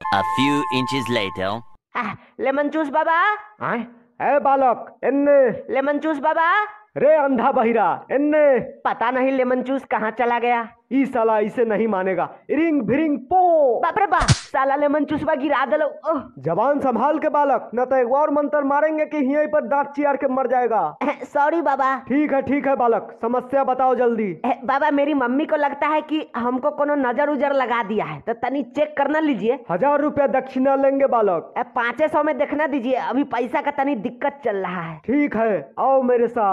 A few inches later. Ah, lemon juice, Baba. आए ए बालक इन्ने लेमन जूस बाबा रे अंधा बहिरा इन्ने पता नहीं लेमन जूस कहाँ चला गया ई साला इसे नहीं मानेगा इरिंग भिरिंग पो बाप रे बाप साला ले मन मंचूसवा गिरा दलो जवान संभाल के बालक न तो एक और मंत्र मारेंगे कि यहीं पर दांत चियार के मर जाएगा सॉरी बाबा ठीक है ठीक है बालक समस्या बताओ जल्दी बाबा मेरी मम्मी को लगता है कि हमको कोनो नजर उजर लगा दिया है तो तनी चेक करना लीजिए हजार रूपया दक्षिणा लेंगे बालक पाँच सौ में देखना दीजिए अभी पैसा का तनी दिक्कत चल रहा है ठीक है आओ मेरे साथ